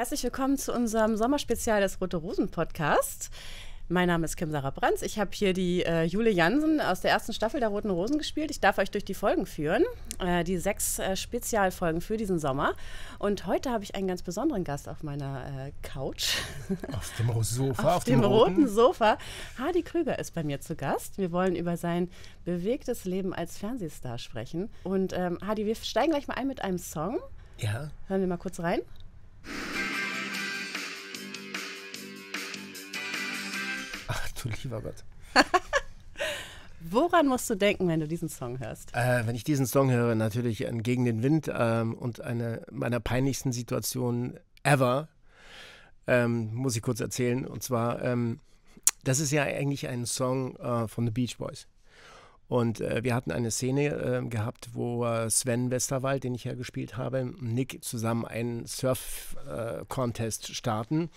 Herzlich willkommen zu unserem Sommerspezial des Rote Rosen Podcasts. Mein Name ist Kim Sarah Brands. Ich habe hier die äh, Jule Jansen aus der ersten Staffel der Roten Rosen gespielt. Ich darf euch durch die Folgen führen, äh, die sechs äh, Spezialfolgen für diesen Sommer. Und heute habe ich einen ganz besonderen Gast auf meiner äh, Couch. Auf dem Sofa. auf, auf, dem, dem roten. Sofa. Hardy Krüger ist bei mir zu Gast. Wir wollen über sein bewegtes Leben als Fernsehstar sprechen. Und ähm, Hardy, wir steigen gleich mal ein mit einem Song. Ja. Hören wir mal kurz rein. Ja. Du lieber Gott. Woran musst du denken, wenn du diesen Song hörst? Äh, wenn ich diesen Song höre, natürlich äh, Gegen den Wind ähm, und eine meiner peinlichsten Situationen ever. Ähm, muss ich kurz erzählen. Und zwar, ähm, das ist ja eigentlich ein Song äh, von The Beach Boys. Und äh, wir hatten eine Szene ähm, gehabt, wo äh, Sven Westerwald, den ich ja gespielt habe, und Nick zusammen einen Surf-Contest äh, starten.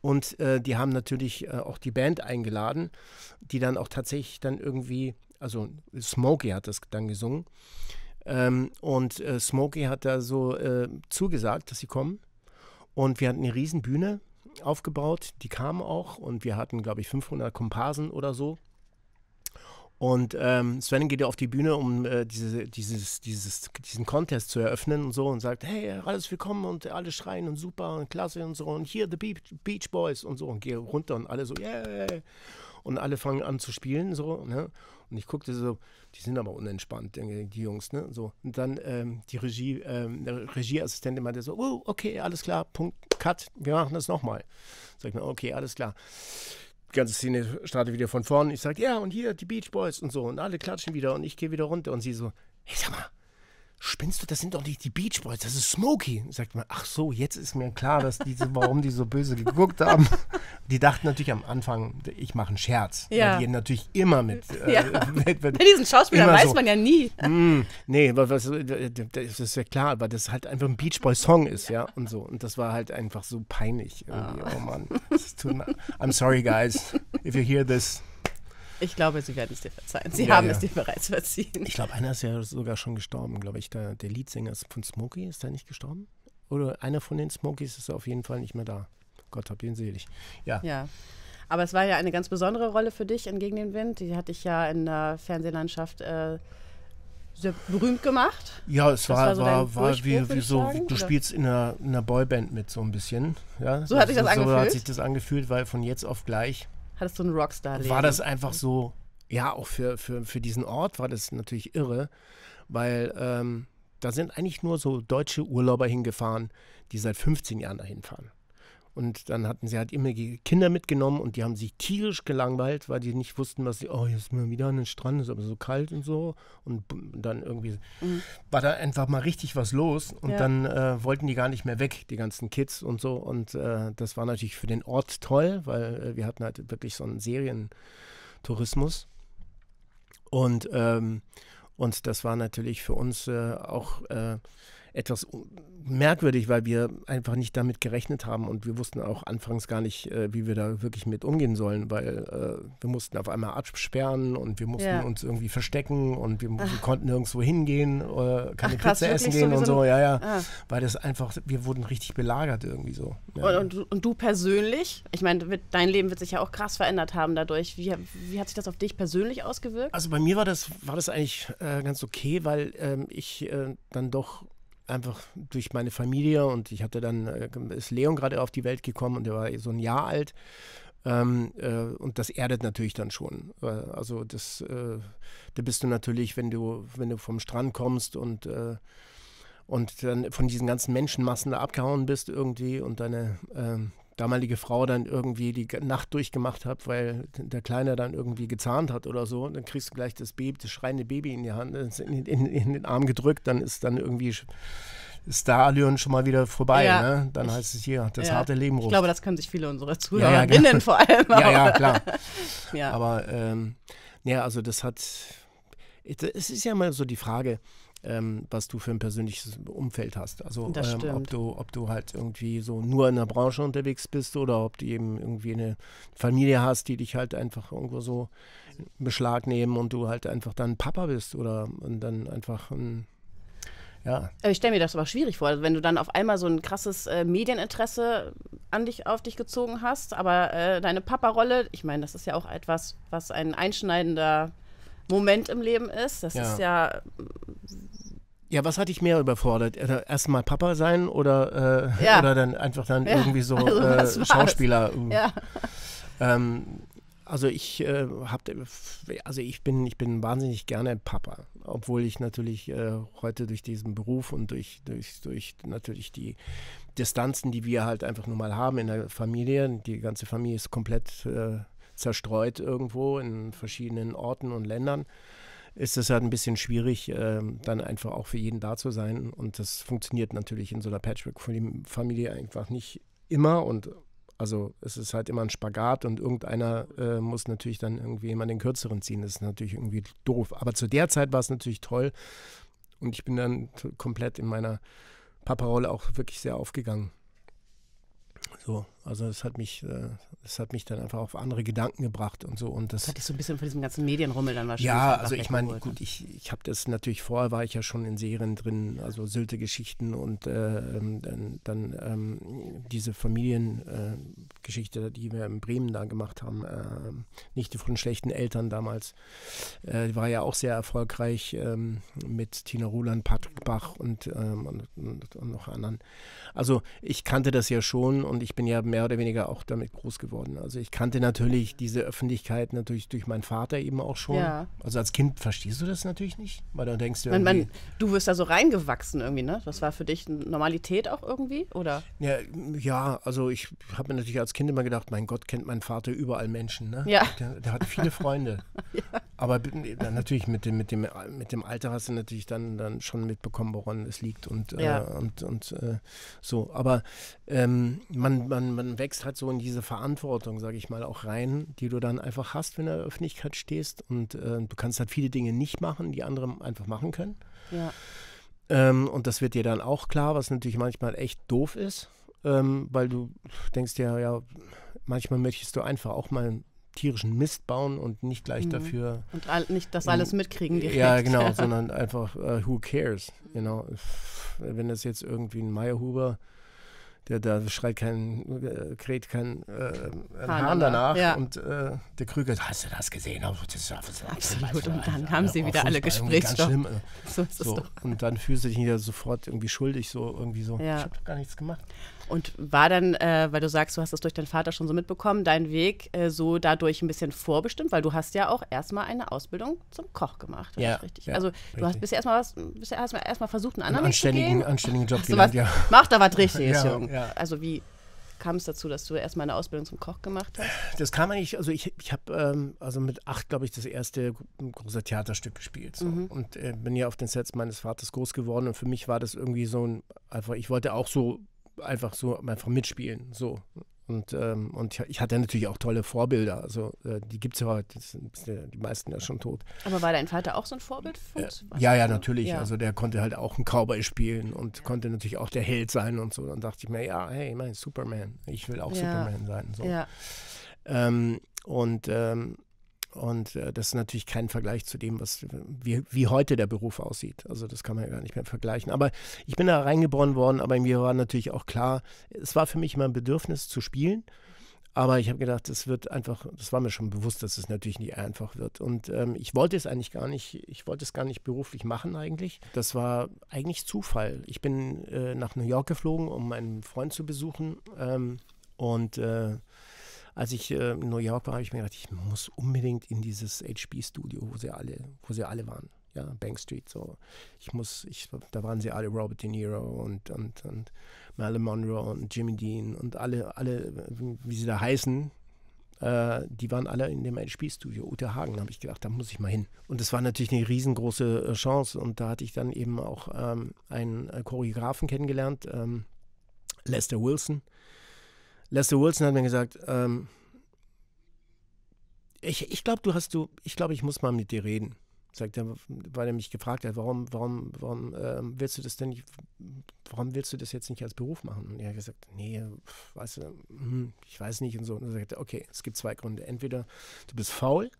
Und äh, die haben natürlich äh, auch die Band eingeladen, die dann auch tatsächlich dann irgendwie, also Smokey hat das dann gesungen. Ähm, und äh, Smokey hat da so äh, zugesagt, dass sie kommen. Und wir hatten eine riesen Bühne aufgebaut, die kamen auch und wir hatten, glaube ich, 500 Komparsen oder so. Und ähm, Sven geht ja auf die Bühne, um äh, diese, dieses, dieses, diesen Contest zu eröffnen und so und sagt, hey, alles willkommen und alle schreien und super und klasse und so und hier The Beach, Beach Boys und so und gehe runter und alle so, yeah. Und alle fangen an zu spielen so, ne? Und ich guckte so, die sind aber unentspannt, die Jungs, ne? So. Und dann ähm, die Regie, ähm, der Regieassistentin meinte so, oh, okay, alles klar, Punkt, Cut, wir machen das nochmal. Sag ich mir, okay, alles klar die ganze Szene startet wieder von vorn. Ich sage, ja, und hier die Beach Boys und so. Und alle klatschen wieder und ich gehe wieder runter. Und sie so, hey, sag mal, spinnst du, das sind doch nicht die Beach Boys, das ist Smokey. Und sagt man, ach so, jetzt ist mir klar, dass die, warum die so böse geguckt haben. Die dachten natürlich am Anfang, ich mache einen Scherz. Ja. Weil die natürlich immer mit. Äh, ja. Bei diesen Schauspielern weiß so, man ja nie. Mm, nee, äh, das ist ja klar, weil das halt einfach ein Beach Boy Song ist, ja, und so. Und das war halt einfach so peinlich. Irgendwie. Oh, oh Mann. tun. I'm sorry, guys, if you hear this. Ich glaube, sie werden es dir verzeihen. Sie ja, haben ja. es dir bereits verziehen. Ich glaube, einer ist ja sogar schon gestorben, glaube ich. Der, der Leadsänger von Smokey, ist der nicht gestorben? Oder einer von den Smokies ist auf jeden Fall nicht mehr da. Gott hab ihn selig. Ja. Ja. Aber es war ja eine ganz besondere Rolle für dich in Gegen den Wind. Die hatte ich ja in der Fernsehlandschaft äh, sehr berühmt gemacht. Ja, es war, war, so war, war wie, wie so, sagen, du spielst in einer, in einer, Boyband mit so ein bisschen. Ja? So hat sich das angefühlt? So hat sich das angefühlt, weil von jetzt auf gleich... Hattest du einen Rockstar-Leben. War das einfach so, ja, auch für, für, für diesen Ort war das natürlich irre, weil ähm, da sind eigentlich nur so deutsche Urlauber hingefahren, die seit 15 Jahren dahin fahren. Und dann hatten sie halt immer die Kinder mitgenommen und die haben sich tierisch gelangweilt, weil die nicht wussten, was sie, oh, jetzt sind wir wieder an den Strand, ist aber so kalt und so. Und dann irgendwie mhm. war da einfach mal richtig was los. Und ja. dann äh, wollten die gar nicht mehr weg, die ganzen Kids und so. Und äh, das war natürlich für den Ort toll, weil äh, wir hatten halt wirklich so einen Serientourismus. Und, ähm, und das war natürlich für uns äh, auch äh, etwas merkwürdig, weil wir einfach nicht damit gerechnet haben und wir wussten auch anfangs gar nicht, äh, wie wir da wirklich mit umgehen sollen, weil äh, wir mussten auf einmal absperren und wir mussten ja. uns irgendwie verstecken und wir, wir konnten nirgendwo hingehen, äh, keine Ach, krass, Pizza essen gehen und so, ja, ja, ah. weil das einfach, wir wurden richtig belagert irgendwie so. Ja. Und, und, und, du persönlich, ich meine, dein Leben wird sich ja auch krass verändert haben dadurch. Wie, wie hat sich das auf dich persönlich ausgewirkt? Also bei mir war das, war das eigentlich äh, ganz okay, weil ähm, ich äh, dann doch einfach durch meine Familie und ich hatte dann, äh, ist Leon gerade auf die Welt gekommen und er war so ein Jahr alt. Ähm, äh, und das erdet natürlich dann schon. Äh, also das, äh, da bist du natürlich, wenn du, wenn du vom Strand kommst und, äh, und dann von diesen ganzen Menschenmassen da abgehauen bist irgendwie und deine ähm, damalige Frau dann irgendwie die Nacht durchgemacht hat, weil der Kleine dann irgendwie gezahnt hat oder so, und dann kriegst du gleich das Baby, das schreiende Baby in die Hand, in, in, in den Arm gedrückt, dann ist dann irgendwie ist da schon mal wieder vorbei. Ja. Ne? Dann heißt es hier, das ja. harte Leben ruft. Ich glaube, das können sich viele unserer Zuhörerinnen ja, genau. vor allem. Ja, ja, klar. Aber ähm, ja, also das hat, es ist ja mal so die Frage, ähm, was du für ein persönliches Umfeld hast. Also ähm, ob, du, ob du halt irgendwie so nur in der Branche unterwegs bist oder ob du eben irgendwie eine Familie hast, die dich halt einfach irgendwo so Beschlag nehmen und du halt einfach dann Papa bist oder und dann einfach ein ja. Äh, ich stelle mir das aber schwierig vor, wenn du dann auf einmal so ein krasses äh, Medieninteresse an dich, auf dich gezogen hast, aber äh, deine Papa-Rolle, ich meine, das ist ja auch etwas, was ein einschneidender Moment im Leben ist. Das ja. ist ja ja, was hatte ich mehr überfordert? Äh, erstmal Papa sein oder, äh, ja. oder dann einfach dann ja. irgendwie so also, äh, Schauspieler? Äh. Ja. Ähm, also ich äh, hab, also ich bin, ich bin wahnsinnig gerne Papa, obwohl ich natürlich äh, heute durch diesen Beruf und durch, durch, durch natürlich die Distanzen, die wir halt einfach nur mal haben in der Familie, die ganze Familie ist komplett äh, zerstreut irgendwo in verschiedenen Orten und Ländern ist es halt ein bisschen schwierig, ähm, dann einfach auch für jeden da zu sein. Und das funktioniert natürlich in so einer Patchwork-Familie einfach nicht immer. Und also es ist halt immer ein Spagat und irgendeiner äh, muss natürlich dann irgendwie immer den kürzeren ziehen. Das ist natürlich irgendwie doof. Aber zu der Zeit war es natürlich toll. Und ich bin dann komplett in meiner Paparolle auch wirklich sehr aufgegangen. So, also das hat mich, das äh, hat mich dann einfach auf andere Gedanken gebracht und so. Und das, das hat dich so ein bisschen von diesem ganzen Medienrummel dann wahrscheinlich. Ja, also ich meine, gut, ne? ich, ich habe das natürlich vorher war ich ja schon in Serien drin, also Sylte-Geschichten und äh, ähm, dann, dann ähm, diese Familiengeschichte, äh, die wir in Bremen da gemacht haben, äh, Nichte von schlechten Eltern damals, äh, war ja auch sehr erfolgreich ähm, mit Tina Ruland, Patrick Bach und, ähm, und, und, und noch anderen. Also ich kannte das ja schon und ich bin ja mehr mehr oder weniger auch damit groß geworden. Also ich kannte natürlich diese Öffentlichkeit natürlich durch meinen Vater eben auch schon. Ja. Also als Kind verstehst du das natürlich nicht, weil dann denkst du man, man, Du wirst da so reingewachsen irgendwie, ne? Das war für dich Normalität auch irgendwie, oder? Ja, ja also ich habe mir natürlich als Kind immer gedacht, mein Gott, kennt mein Vater überall Menschen, ne? Ja. Der, der hat viele Freunde. ja. Aber natürlich mit dem, mit dem, mit dem Alter hast du natürlich dann, dann schon mitbekommen, woran es liegt und, äh, ja. äh, und, und äh, so. Aber ähm, man, man, man wächst halt so in diese Verantwortung, sage ich mal, auch rein, die du dann einfach hast, wenn du in der Öffentlichkeit stehst. Und äh, du kannst halt viele Dinge nicht machen, die andere einfach machen können. Ja. Ähm, und das wird dir dann auch klar, was natürlich manchmal echt doof ist, ähm, weil du denkst ja, ja, manchmal möchtest du einfach auch mal tierischen Mist bauen und nicht gleich mhm. dafür. Und all, nicht das alles mitkriegen direkt. Ja, genau, sondern einfach, uh, who cares? You know, wenn das jetzt irgendwie ein Meierhuber der da schreit kein, äh, kräht kein äh, Hahn, Hahn danach. Ja. Und äh, der Krüger, hast du das gesehen? Oh, Absolut. Oh, äh, und dann haben sie wieder alle Gesprächsstoff. So so. Und dann fühlst du dich wieder sofort irgendwie schuldig, so irgendwie so. Ja. Ich habe gar nichts gemacht. Und war dann, äh, weil du sagst, du hast das durch deinen Vater schon so mitbekommen, dein Weg äh, so dadurch ein bisschen vorbestimmt, weil du hast ja auch erstmal eine Ausbildung zum Koch gemacht. Ja, richtig. Ja, also richtig. du hast bisher erstmal was, bist erstmal, erstmal versucht, einen anderen einen anständigen, zu gehen. anständigen Job gelernt, ja. Mach da was Richtiges, ja, Jung. Ja. Also wie kam es dazu, dass du erstmal eine Ausbildung zum Koch gemacht hast? Das kam eigentlich, also ich, ich habe ähm, also mit acht, glaube ich, das erste große Theaterstück gespielt. So. Mhm. Und äh, bin ja auf den Sets meines Vaters groß geworden und für mich war das irgendwie so ein, einfach, ich wollte auch so einfach so einfach mitspielen. So. Und, ähm, und ich hatte natürlich auch tolle Vorbilder. Also äh, die gibt es ja heute, die meisten ja schon tot. Aber war dein Vater auch so ein Vorbild? Äh, ja, ja, natürlich. Ja. Also der konnte halt auch ein Cowboy spielen und ja. konnte natürlich auch der Held sein und so. Dann dachte ich mir, ja, hey, mein Superman, ich will auch ja. Superman sein. So. Ähm, und ähm, und äh, das ist natürlich kein Vergleich zu dem, was wie, wie heute der Beruf aussieht. Also das kann man ja gar nicht mehr vergleichen. Aber ich bin da reingeboren worden, aber mir war natürlich auch klar, es war für mich immer ein Bedürfnis zu spielen. Aber ich habe gedacht, es wird einfach, das war mir schon bewusst, dass es natürlich nicht einfach wird. Und ähm, ich wollte es eigentlich gar nicht, ich wollte es gar nicht beruflich machen eigentlich. Das war eigentlich Zufall. Ich bin äh, nach New York geflogen, um meinen Freund zu besuchen. Ähm, und äh, als ich äh, in New York war, habe ich mir gedacht, ich muss unbedingt in dieses HB-Studio, wo sie alle, wo sie alle waren. Ja, Bank Street. So. Ich muss, ich, da waren sie alle Robert De Niro und, und, und Marilyn Monroe und Jimmy Dean und alle, alle, wie sie da heißen, äh, die waren alle in dem hb studio Ute Hagen, habe ich gedacht, da muss ich mal hin. Und das war natürlich eine riesengroße äh, Chance. Und da hatte ich dann eben auch ähm, einen äh, Choreografen kennengelernt, ähm, Lester Wilson. Lester Wilson hat mir gesagt, ähm, ich, ich glaube, du hast du, ich glaube, ich muss mal mit dir reden. Sagt er, weil er mich gefragt hat, warum, warum, warum ähm, willst du das denn nicht, warum willst du das jetzt nicht als Beruf machen? Und er hat gesagt, nee, weißt du, hm, ich weiß nicht und so. Und er sagte, okay, es gibt zwei Gründe. Entweder du bist faul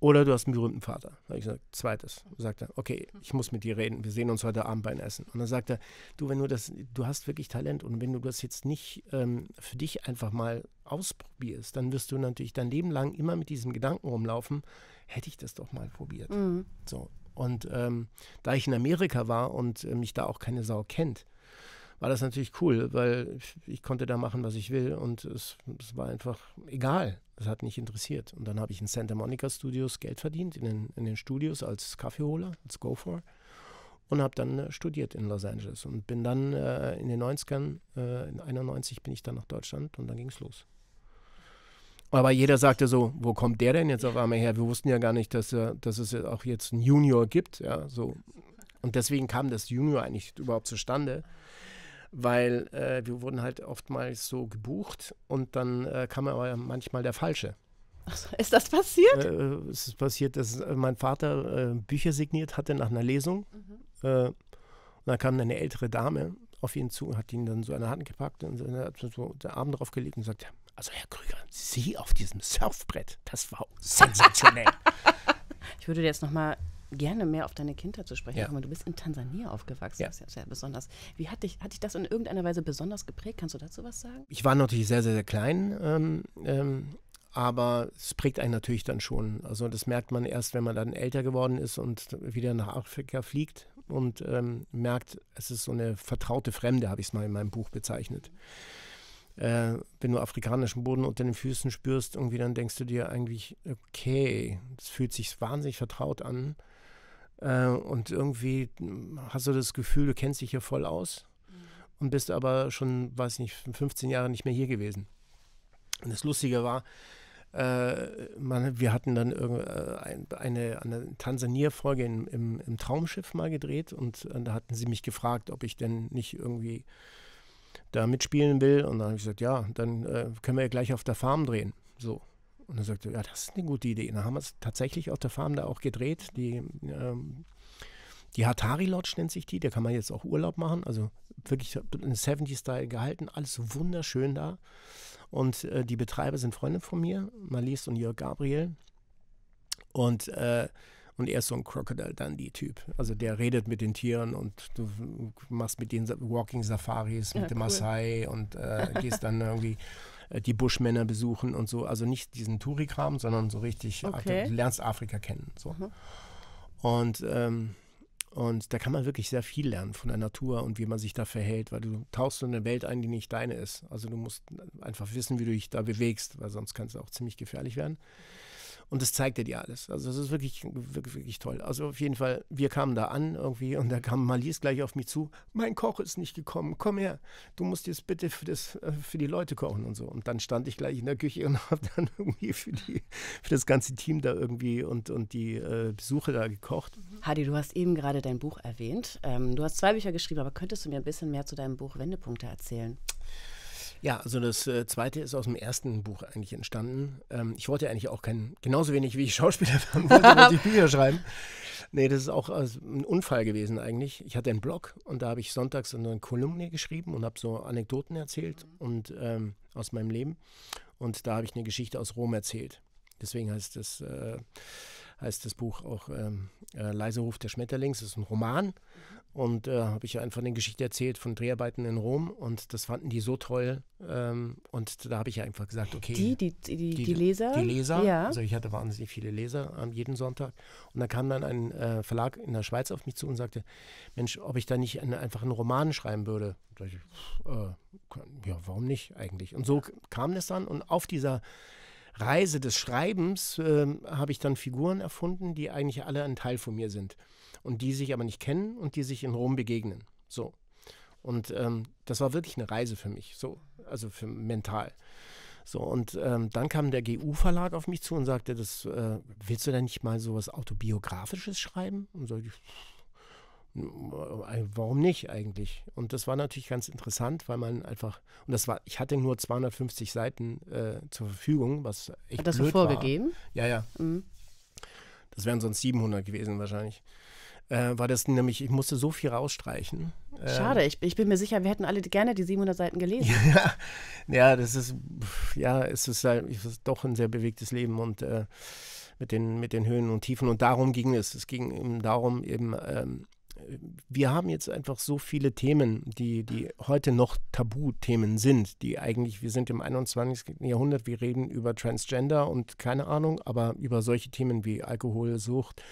oder du hast einen berühmten Vater. Da ich gesagt, zweites. Sagt er, okay, ich muss mit dir reden. Wir sehen uns heute Abend beim Essen. Und dann sagt er, du, wenn du das, du hast wirklich Talent und wenn du das jetzt nicht ähm, für dich einfach mal ausprobierst, dann wirst du natürlich dein Leben lang immer mit diesem Gedanken rumlaufen, hätte ich das doch mal probiert. Mhm. So. Und ähm, da ich in Amerika war und äh, mich da auch keine Sau kennt, war das natürlich cool, weil ich, ich konnte da machen, was ich will und es, es war einfach egal. Es hat mich interessiert. Und dann habe ich in Santa Monica Studios Geld verdient, in den, in den Studios als Kaffeeholer, als Gopher und habe dann äh, studiert in Los Angeles und bin dann äh, in den 90ern, äh, in 91 bin ich dann nach Deutschland und dann ging es los. Aber jeder sagte so, wo kommt der denn jetzt auf einmal her? Wir wussten ja gar nicht, dass, äh, dass es auch jetzt einen Junior gibt. Ja, so. Und deswegen kam das Junior eigentlich überhaupt zustande weil äh, wir wurden halt oftmals so gebucht und dann äh, kam aber manchmal der Falsche. ist das passiert? Äh, es ist passiert, dass äh, mein Vater äh, Bücher signiert hatte nach einer Lesung. Mhm. Äh, und dann kam eine ältere Dame auf ihn zu und hat ihn dann so an der Hand gepackt und hat so den Arm drauf gelegt und sagt, also Herr Krüger, Sie auf diesem Surfbrett, das war sensationell. ich würde jetzt nochmal gerne mehr auf deine Kindheit zu sprechen ja. Du bist in Tansania aufgewachsen, ja. das ist ja sehr besonders. Wie hat dich, hat dich das in irgendeiner Weise besonders geprägt? Kannst du dazu was sagen? Ich war natürlich sehr, sehr, sehr klein. Ähm, ähm, aber es prägt einen natürlich dann schon. Also das merkt man erst, wenn man dann älter geworden ist und wieder nach Afrika fliegt und ähm, merkt, es ist so eine vertraute Fremde, habe ich es mal in meinem Buch bezeichnet. Äh, wenn du afrikanischen Boden unter den Füßen spürst, irgendwie dann denkst du dir eigentlich, okay, es fühlt sich wahnsinnig vertraut an. Äh, und irgendwie hm, hast du das Gefühl, du kennst dich hier voll aus mhm. und bist aber schon, weiß nicht, 15 Jahre nicht mehr hier gewesen. Und das Lustige war, äh, man, wir hatten dann äh, eine, eine Tansania-Folge im, im, Traumschiff mal gedreht und da hatten sie mich gefragt, ob ich denn nicht irgendwie da mitspielen will. Und dann habe ich gesagt, ja, dann äh, können wir ja gleich auf der Farm drehen. So. Und er sagte ja, das ist eine gute Idee. Und dann haben wir es tatsächlich auf der Farm da auch gedreht. Die, ähm, die Hatari Lodge nennt sich die, da kann man jetzt auch Urlaub machen. Also wirklich in 70-Style gehalten, alles wunderschön da. Und äh, die Betreiber sind Freunde von mir, Marlies und Jörg Gabriel. Und, äh, und er ist so ein Crocodile Dundee-Typ. Also der redet mit den Tieren und du machst mit denen Walking Safaris, mit ja, dem cool. Maasai und äh, gehst dann irgendwie Äh, die Bushmänner besuchen und so. Also nicht diesen Touri-Kram, sondern so richtig, okay. du lernst Afrika kennen. So. Mhm. Und ähm, und da kann man wirklich sehr viel lernen von der Natur und wie man sich da verhält, weil du tauchst in eine Welt ein, die nicht deine ist. Also du musst einfach wissen, wie du dich da bewegst, weil sonst kann es auch ziemlich gefährlich werden. Und das zeigte dir alles. Also das ist wirklich, wirklich, wirklich toll. Also auf jeden Fall, wir kamen da an irgendwie und da kam Malis gleich auf mich zu. Mein Koch ist nicht gekommen, komm her. Du musst jetzt bitte für, das, äh, für die Leute kochen und so. Und dann stand ich gleich in der Küche und habe dann irgendwie für, die, für das ganze Team da irgendwie und, und die äh, Besuche da gekocht. Hadi, du hast eben gerade dein Buch erwähnt. Ähm, du hast zwei Bücher geschrieben, aber könntest du mir ein bisschen mehr zu deinem Buch Wendepunkte erzählen? Ja, also das äh, zweite ist aus dem ersten Buch eigentlich entstanden. Ähm, ich wollte eigentlich auch kein, genauso wenig wie ich Schauspieler werden wollte, wollte ich Bücher schreiben. Nee, das ist auch äh, ein Unfall gewesen eigentlich. Ich hatte einen Blog und da habe ich sonntags eine Kolumne geschrieben und habe so Anekdoten erzählt mhm. und ähm, aus meinem Leben. Und da habe ich eine Geschichte aus Rom erzählt. Deswegen heißt das, äh, heißt das Buch auch ähm, äh, Leiser Ruf der Schmetterlings. Das ist ein Roman. Mhm. Und äh, habe ich einfach eine Geschichte erzählt von Dreharbeiten in Rom und das fanden die so toll. Ähm, und da habe ich ja einfach gesagt, okay. Die, die, die, die, die Leser? Die Leser. Ja. Also ich hatte wahnsinnig viele Leser am jeden Sonntag. Und da kam dann ein äh, Verlag in der Schweiz auf mich zu und sagte, Mensch, ob ich da nicht einen, einfach einen Roman schreiben würde. Da ich, äh, ja, warum nicht eigentlich? Und so kam das dann und auf dieser Reise des Schreibens äh, habe ich dann Figuren erfunden, die eigentlich alle ein Teil von mir sind und die sich aber nicht kennen und die sich in Rom begegnen. So. Und ähm, das war wirklich eine Reise für mich, so, also für mental. So, und ähm, dann kam der GU-Verlag auf mich zu und sagte, das, äh, willst du denn nicht mal so was Autobiografisches schreiben? Und so, äh, warum nicht eigentlich? Und das war natürlich ganz interessant, weil man einfach, und das war, ich hatte nur 250 Seiten äh, zur Verfügung, was echt Hat das blöd so vorgegeben? War. Ja, ja. Mhm. Das wären sonst 700 gewesen wahrscheinlich. Äh, war das nämlich, ich musste so viel rausstreichen. Äh. Schade, äh, ich, ich, bin mir sicher, wir hätten alle gerne die 700 Seiten gelesen. ja, ja, das ist, ja, es ist, halt, es ist doch ein sehr bewegtes Leben und äh, mit den, mit den Höhen und Tiefen. Und darum ging es. Es ging eben darum, eben ähm, wir haben jetzt einfach so viele Themen, die, die heute noch Tabuthemen sind, die eigentlich, wir sind im 21. Jahrhundert, wir reden über Transgender und keine Ahnung, aber über solche Themen wie Alkoholsucht,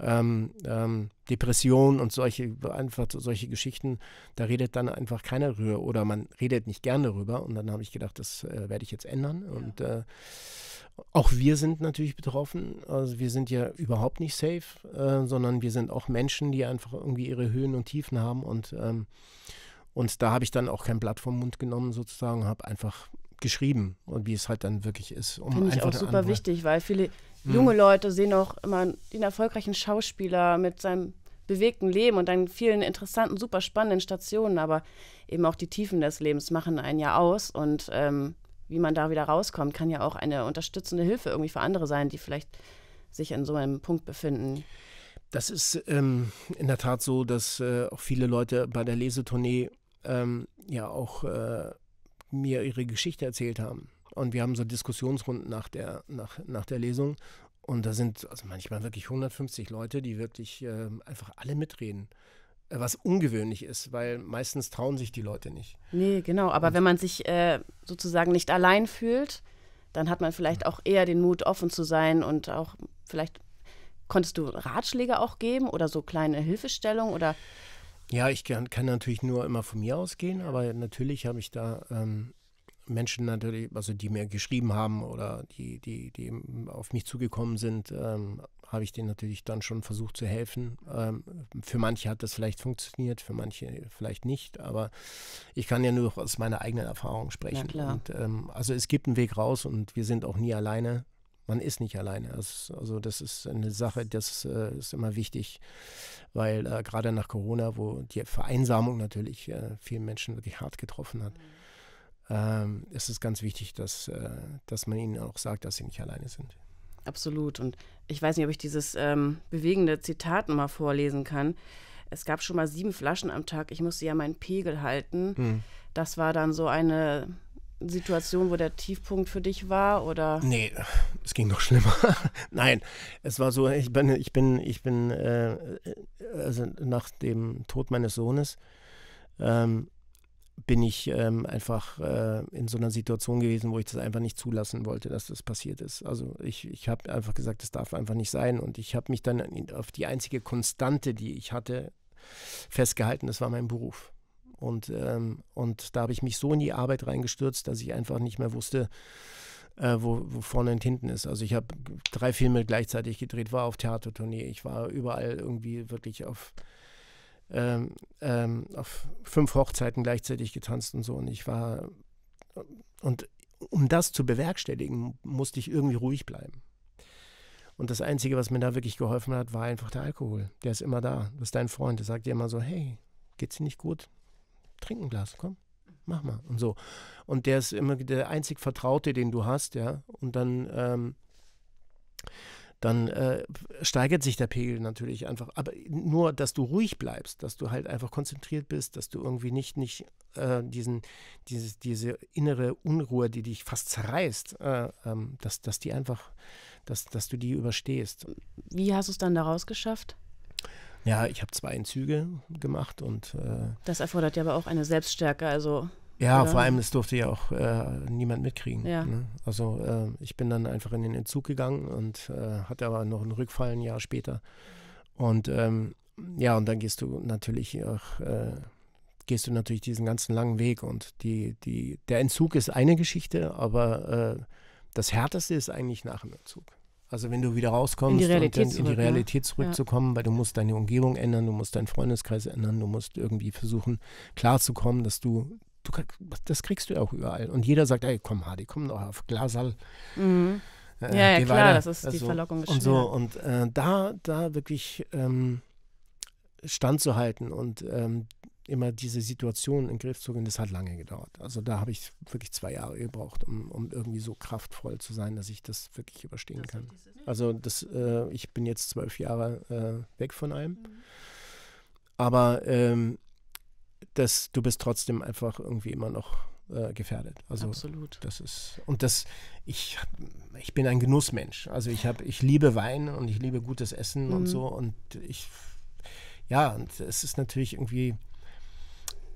ähm, ähm, Depression und solche, einfach solche Geschichten, da redet dann einfach keiner drüber oder man redet nicht gerne darüber und dann habe ich gedacht, das äh, werde ich jetzt ändern ja. und äh, auch wir sind natürlich betroffen. Also wir sind ja überhaupt nicht safe, äh, sondern wir sind auch Menschen, die einfach irgendwie ihre Höhen und Tiefen haben. Und, ähm, und da habe ich dann auch kein Blatt vom Mund genommen, sozusagen, habe einfach geschrieben und wie es halt dann wirklich ist. Um Finde ich auch super Antwort. wichtig, weil viele mhm. junge mhm. Leute sehen auch immer den erfolgreichen Schauspieler mit seinem bewegten Leben und dann vielen interessanten, super spannenden Stationen, aber eben auch die Tiefen des Lebens machen einen ja aus und ähm, wie man da wieder rauskommt, kann ja auch eine unterstützende Hilfe irgendwie für andere sein, die vielleicht sich an so einem Punkt befinden. Das ist ähm, in der Tat so, dass äh, auch viele Leute bei der Lesetournee ähm, ja auch äh, mir ihre Geschichte erzählt haben. Und wir haben so Diskussionsrunden nach der, nach, nach der Lesung. Und da sind also manchmal wirklich 150 Leute, die wirklich äh, einfach alle mitreden was ungewöhnlich ist, weil meistens trauen sich die Leute nicht. Nee, genau. Aber Und wenn man sich äh, sozusagen nicht allein fühlt, dann hat man vielleicht auch eher den Mut, offen zu sein und auch vielleicht konntest du Ratschläge auch geben oder so kleine Hilfestellungen oder? Ja, ich kann, kann natürlich nur immer von mir ausgehen, aber natürlich habe ich da ähm, Menschen natürlich, also die mir geschrieben haben oder die, die, die auf mich zugekommen sind, ähm, habe ich denen natürlich dann schon versucht zu helfen. Ähm, für manche hat das vielleicht funktioniert, für manche vielleicht nicht, aber ich kann ja nur aus meiner eigenen Erfahrung sprechen. Und, ähm, also es gibt einen Weg raus und wir sind auch nie alleine. Man ist nicht alleine. Also, also das ist eine Sache, das äh, ist immer wichtig, weil äh, gerade nach Corona, wo die Vereinsamung natürlich äh, vielen Menschen wirklich hart getroffen hat. Mhm ähm, ist es ganz wichtig, dass, äh, dass man ihnen auch sagt, dass sie nicht alleine sind. Absolut. Und ich weiß nicht, ob ich dieses ähm, bewegende Zitat nochmal vorlesen kann. Es gab schon mal sieben Flaschen am Tag. Ich musste ja meinen Pegel halten. Hm. Das war dann so eine Situation, wo der Tiefpunkt für dich war oder? Nee, es ging noch schlimmer. Nein, es war so, ich bin, ich bin, ich bin, äh, äh also nach dem Tod meines Sohnes ähm, bin ich ähm, einfach äh, in so einer Situation gewesen, wo ich das einfach nicht zulassen wollte, dass das passiert ist. Also ich, ich habe einfach gesagt, das darf einfach nicht sein. Und ich habe mich dann auf die einzige Konstante, die ich hatte, festgehalten, das war mein Beruf. Und, ähm, und da habe ich mich so in die Arbeit reingestürzt, dass ich einfach nicht mehr wusste, äh, wo, wo, vorne und hinten ist. Also ich habe drei Filme gleichzeitig gedreht, war auf Theatertournee, ich war überall irgendwie wirklich auf ähm, ähm, auf fünf Hochzeiten gleichzeitig getanzt und so. Und ich war, und um das zu bewerkstelligen, musste ich irgendwie ruhig bleiben. Und das Einzige, was mir da wirklich geholfen hat, war einfach der Alkohol. Der ist immer da. Das ist dein Freund. Der sagt dir immer so, hey, geht's dir nicht gut? Trink ein Glas, komm, mach mal. Und so. Und der ist immer der einzig Vertraute, den du hast, ja. Und dann ähm, dann äh, steigert sich der Pegel natürlich einfach. Aber nur, dass du ruhig bleibst, dass du halt einfach konzentriert bist, dass du irgendwie nicht, nicht äh, diesen, dieses, diese innere Unruhe, die dich fast zerreißt, äh, ähm, dass, dass die einfach, dass, dass du die überstehst. Wie hast du es dann daraus geschafft? Ja, ich habe zwei Entzüge gemacht und. Äh, das erfordert ja aber auch eine Selbststärke, also. Ja, oder? vor allem, das durfte ja auch äh, niemand mitkriegen. Ja. Ne? Also äh, ich bin dann einfach in den Entzug gegangen und äh, hatte aber noch einen Rückfall ein Jahr später. Und ähm, ja, und dann gehst du natürlich auch, äh, gehst du natürlich diesen ganzen langen Weg. Und die, die, der Entzug ist eine Geschichte, aber äh, das Härteste ist eigentlich nach dem Entzug. Also wenn du wieder rauskommst in die Realität, und zurück, in die ne? Realität zurückzukommen, ja. weil du musst deine Umgebung ändern, du musst deinen Freundeskreis ändern, du musst irgendwie versuchen klarzukommen, dass du du, das kriegst du auch überall. Und jeder sagt, ey, komm, Hardy, komm doch auf Glasal. Mhm. Äh, ja, ja klar, weiter. das ist also, die Verlockung. Und so, und äh, da, da wirklich ähm, standzuhalten und ähm, immer diese Situation in den Griff zu gehen, das hat lange gedauert. Also da habe ich wirklich zwei Jahre gebraucht, um, um, irgendwie so kraftvoll zu sein, dass ich das wirklich überstehen das kann. Also das, äh, ich bin jetzt zwölf Jahre äh, weg von einem. Mhm. Aber ähm, dass du bist trotzdem einfach irgendwie immer noch äh, gefährdet. Also Absolut. Das ist und das ich ich bin ein Genussmensch. Also ich habe ich liebe Wein und ich liebe gutes Essen mhm. und so und ich ja und es ist natürlich irgendwie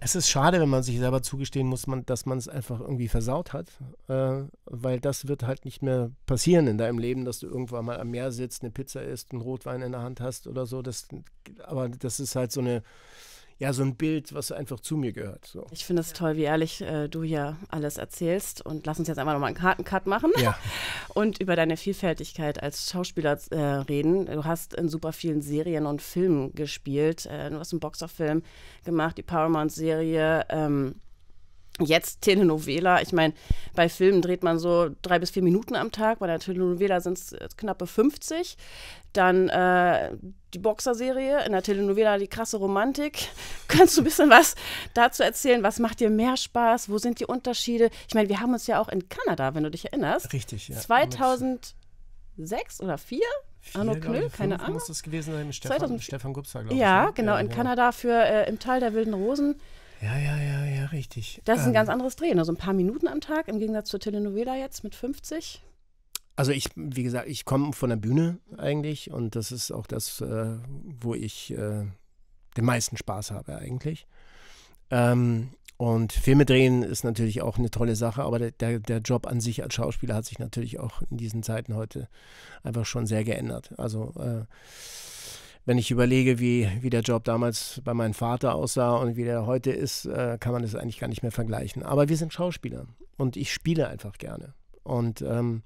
es ist schade, wenn man sich selber zugestehen muss, man, dass man es einfach irgendwie versaut hat, äh, weil das wird halt nicht mehr passieren in deinem Leben, dass du irgendwann mal am Meer sitzt, eine Pizza isst, einen Rotwein in der Hand hast oder so. Das, aber das ist halt so eine ja, so ein Bild, was einfach zu mir gehört. So. Ich finde es toll, wie ehrlich äh, du hier alles erzählst. Und lass uns jetzt einfach nochmal einen Kartencut machen ja. und über deine Vielfältigkeit als Schauspieler äh, reden. Du hast in super vielen Serien und Filmen gespielt. Äh, du hast einen Boxerfilm gemacht, die Paramount-Serie. Ähm, Jetzt Telenovela. Ich meine, bei Filmen dreht man so drei bis vier Minuten am Tag, bei der Telenovela sind es äh, knappe 50. Dann äh, die Boxerserie, in der Telenovela die krasse Romantik. Kannst du ein bisschen was dazu erzählen? Was macht dir mehr Spaß? Wo sind die Unterschiede? Ich meine, wir haben uns ja auch in Kanada, wenn du dich erinnerst. Richtig, ja. 2006 oder 4 Arno Knüll, keine Ahnung. muss das gewesen sein, Stefan, 2000, Stefan Gubser, glaube ja, ich. ja, ne? genau, in Kanada für äh, Im Tal der wilden Rosen ja, ja, ja, ja, richtig. Das ist ein ähm, ganz anderes Drehen, also ein paar Minuten am Tag im Gegensatz zur Telenovela jetzt mit 50. Also ich, wie gesagt, ich komme von der Bühne eigentlich und das ist auch das, äh, wo ich äh, den meisten Spaß habe eigentlich. Ähm, und Filme drehen ist natürlich auch eine tolle Sache, aber der, der Job an sich als Schauspieler hat sich natürlich auch in diesen Zeiten heute einfach schon sehr geändert. Also äh, wenn ich überlege, wie, wie der Job damals bei meinem Vater aussah und wie der heute ist, äh, kann man das eigentlich gar nicht mehr vergleichen. Aber wir sind Schauspieler und ich spiele einfach gerne. Und ähm,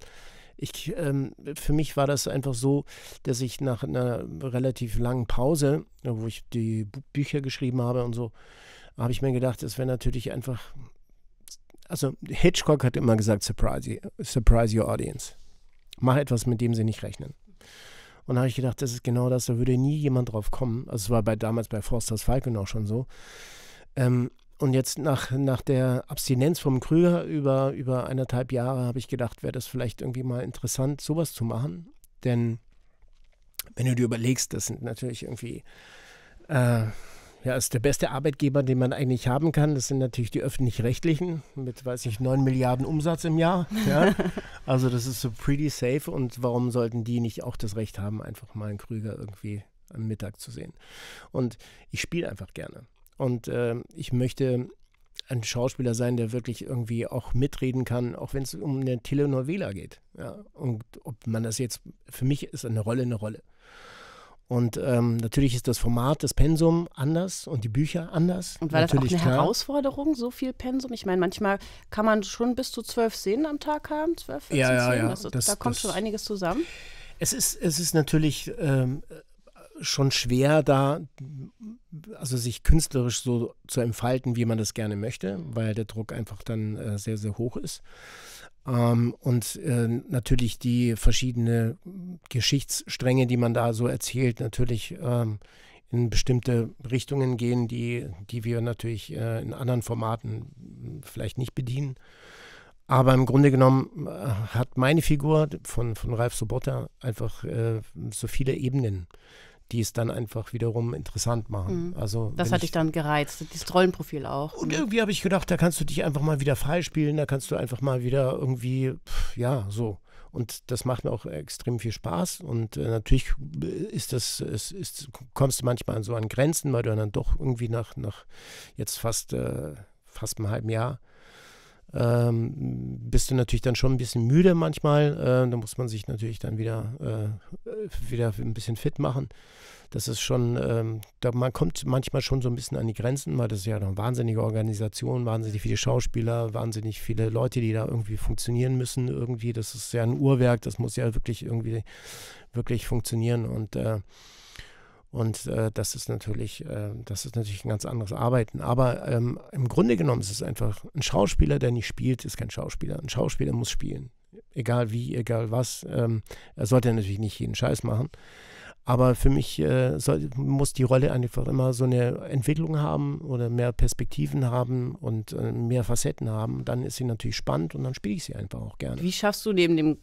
ich, ähm, für mich war das einfach so, dass ich nach einer relativ langen Pause, wo ich die Bücher geschrieben habe und so, habe ich mir gedacht, es wäre natürlich einfach, also Hitchcock hat immer gesagt, surprise, surprise your audience. Mach etwas, mit dem sie nicht rechnen. Und da habe ich gedacht, das ist genau das, da würde nie jemand drauf kommen. Also es war bei, damals bei Forsters Falcon auch schon so. Ähm, und jetzt nach, nach der Abstinenz vom Krüger über, über eineinhalb Jahre habe ich gedacht, wäre das vielleicht irgendwie mal interessant, sowas zu machen. Denn wenn du dir überlegst, das sind natürlich irgendwie äh, ja, ist der beste Arbeitgeber, den man eigentlich haben kann. Das sind natürlich die öffentlich-rechtlichen mit, weiß ich, 9 Milliarden Umsatz im Jahr. Ja? also das ist so pretty safe. Und warum sollten die nicht auch das Recht haben, einfach mal einen Krüger irgendwie am Mittag zu sehen? Und ich spiele einfach gerne. Und äh, ich möchte ein Schauspieler sein, der wirklich irgendwie auch mitreden kann, auch wenn es um eine Telenovela geht. Ja? Und ob man das jetzt, für mich ist eine Rolle eine Rolle. Und ähm, natürlich ist das Format, das Pensum anders und die Bücher anders. Und war natürlich das auch eine klar. Herausforderung, so viel Pensum? Ich meine, manchmal kann man schon bis zu zwölf Szenen am Tag haben, zwölf, 14 ja, ja, Ja, also, das, da kommt das, schon einiges zusammen. Es ist, es ist natürlich ähm, schon schwer, da also sich künstlerisch so zu entfalten, wie man das gerne möchte, weil der Druck einfach dann äh, sehr, sehr hoch ist. Ähm, und äh, natürlich die verschiedenen Geschichtsstränge, die man da so erzählt, natürlich ähm, in bestimmte Richtungen gehen, die, die wir natürlich äh, in anderen Formaten hm, vielleicht nicht bedienen. Aber im Grunde genommen äh, hat meine Figur von, von Ralf Sobotta einfach äh, so viele Ebenen, die es dann einfach wiederum interessant machen. Mhm. Also, das hat dich dann gereizt, das Rollenprofil auch. Und irgendwie habe ich gedacht, da kannst du dich einfach mal wieder freispielen, da kannst du einfach mal wieder irgendwie, ja, so. Und das macht mir auch extrem viel Spaß. Und äh, natürlich ist das, ist, ist, kommst du manchmal so an Grenzen, weil du dann doch irgendwie nach, nach jetzt fast, äh, fast einem halben Jahr ähm, bist du natürlich dann schon ein bisschen müde manchmal. Äh, da muss man sich natürlich dann wieder, äh, wieder ein bisschen fit machen. Das ist schon, ähm, da, man kommt manchmal schon so ein bisschen an die Grenzen, weil das ist ja eine wahnsinnige Organisation, wahnsinnig viele Schauspieler, wahnsinnig viele Leute, die da irgendwie funktionieren müssen. Irgendwie, das ist ja ein Uhrwerk, das muss ja wirklich irgendwie, wirklich funktionieren. Und äh, und äh, das ist natürlich, äh, das ist natürlich ein ganz anderes Arbeiten. Aber ähm, im Grunde genommen ist es einfach, ein Schauspieler, der nicht spielt, ist kein Schauspieler. Ein Schauspieler muss spielen. Egal wie, egal was. Ähm, er sollte natürlich nicht jeden Scheiß machen. Aber für mich äh, soll, muss die Rolle einfach immer so eine Entwicklung haben oder mehr Perspektiven haben und äh, mehr Facetten haben. Dann ist sie natürlich spannend und dann spiele ich sie einfach auch gerne. Wie schaffst du neben dem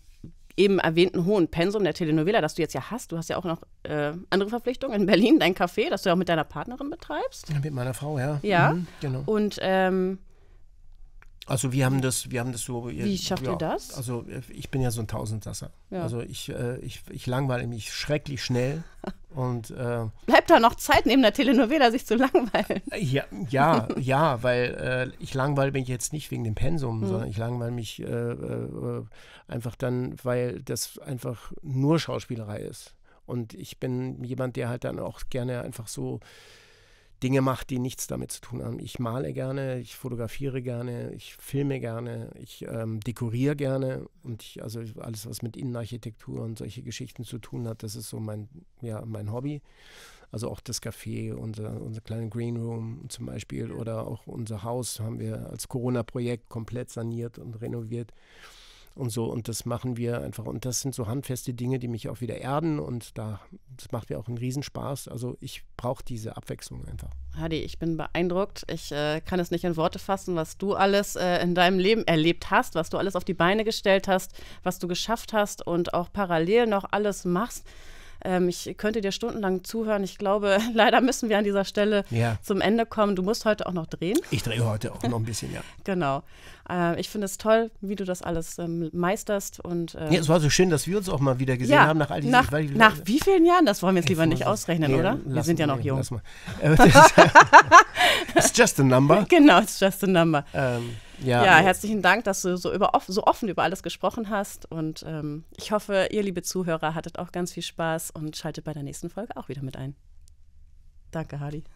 eben erwähnten hohen Pensum der Telenovela, das du jetzt ja hast. Du hast ja auch noch äh, andere Verpflichtungen in Berlin, dein Café, das du ja auch mit deiner Partnerin betreibst. Ja, mit meiner Frau, ja. Ja, mhm, genau. Und ähm, also wir haben das, wir haben das so. Ihr, Wie schafft ja, ihr das? Also äh, ich bin ja so ein Tausendsasser. Ja. Also ich, äh, ich, ich langweile mich schrecklich schnell. Und, äh, Bleibt da noch Zeit neben der Telenovela, sich zu langweilen? Ja, ja, ja weil äh, ich langweile mich jetzt nicht wegen dem Pensum, mhm. sondern ich langweile mich äh, äh, einfach dann, weil das einfach nur Schauspielerei ist. Und ich bin jemand, der halt dann auch gerne einfach so Dinge macht, die nichts damit zu tun haben. Ich male gerne, ich fotografiere gerne, ich filme gerne, ich ähm, dekoriere gerne und ich, also alles, was mit Innenarchitektur und solche Geschichten zu tun hat, das ist so mein, ja, mein Hobby. Also auch das Café, unser, unser kleinen Green Room zum Beispiel oder auch unser Haus haben wir als Corona-Projekt komplett saniert und renoviert und so. Und das machen wir einfach. Und das sind so handfeste Dinge, die mich auch wieder erden. Und da das macht mir auch einen Riesenspaß. Also ich brauche diese Abwechslung einfach. Hadi, ich bin beeindruckt. Ich äh, kann es nicht in Worte fassen, was du alles äh, in deinem Leben erlebt hast, was du alles auf die Beine gestellt hast, was du geschafft hast und auch parallel noch alles machst. Ähm, ich könnte dir stundenlang zuhören. Ich glaube, leider müssen wir an dieser Stelle ja. zum Ende kommen. Du musst heute auch noch drehen. Ich drehe heute auch noch ein bisschen, ja. genau. Äh, ich finde es toll, wie du das alles ähm, meisterst. Und, äh, ja, es war so schön, dass wir uns auch mal wieder gesehen ja, haben nach all diesen nach, ich, nach wie vielen Jahren? Das wollen wir jetzt lieber nicht ausrechnen, nee, oder? Wir sind ja noch nee, jung. it's just a number. Genau, it's just a number. Ähm. Ja, ja herzlichen Dank, dass du so, über, so offen über alles gesprochen hast. Und ähm, ich hoffe, ihr, liebe Zuhörer, hattet auch ganz viel Spaß und schaltet bei der nächsten Folge auch wieder mit ein. Danke, Hardy.